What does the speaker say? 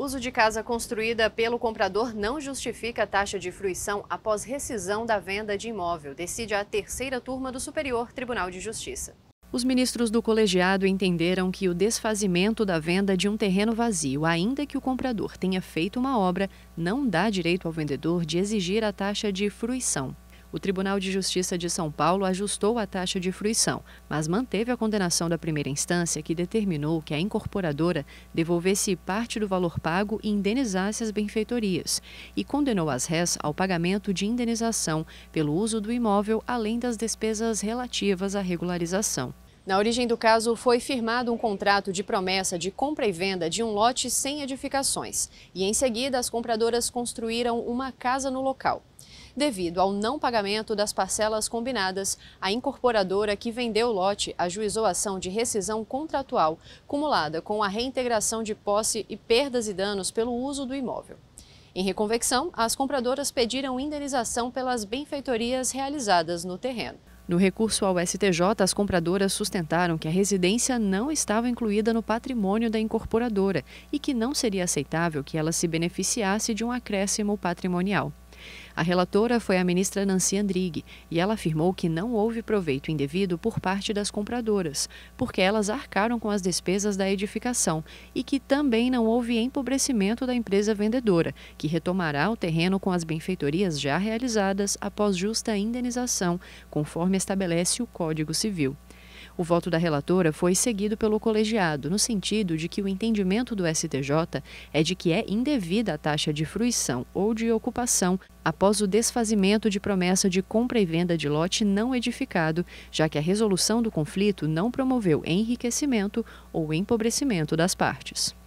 Uso de casa construída pelo comprador não justifica a taxa de fruição após rescisão da venda de imóvel, decide a terceira turma do Superior Tribunal de Justiça. Os ministros do colegiado entenderam que o desfazimento da venda de um terreno vazio, ainda que o comprador tenha feito uma obra, não dá direito ao vendedor de exigir a taxa de fruição. O Tribunal de Justiça de São Paulo ajustou a taxa de fruição, mas manteve a condenação da primeira instância, que determinou que a incorporadora devolvesse parte do valor pago e indenizasse as benfeitorias, e condenou as réis ao pagamento de indenização pelo uso do imóvel, além das despesas relativas à regularização. Na origem do caso, foi firmado um contrato de promessa de compra e venda de um lote sem edificações. E em seguida, as compradoras construíram uma casa no local. Devido ao não pagamento das parcelas combinadas, a incorporadora que vendeu o lote ajuizou a ação de rescisão contratual, cumulada com a reintegração de posse e perdas e danos pelo uso do imóvel. Em reconvecção, as compradoras pediram indenização pelas benfeitorias realizadas no terreno. No recurso ao STJ, as compradoras sustentaram que a residência não estava incluída no patrimônio da incorporadora e que não seria aceitável que ela se beneficiasse de um acréscimo patrimonial. A relatora foi a ministra Nancy Andrighi e ela afirmou que não houve proveito indevido por parte das compradoras, porque elas arcaram com as despesas da edificação e que também não houve empobrecimento da empresa vendedora, que retomará o terreno com as benfeitorias já realizadas após justa indenização, conforme estabelece o Código Civil. O voto da relatora foi seguido pelo colegiado, no sentido de que o entendimento do STJ é de que é indevida a taxa de fruição ou de ocupação após o desfazimento de promessa de compra e venda de lote não edificado, já que a resolução do conflito não promoveu enriquecimento ou empobrecimento das partes.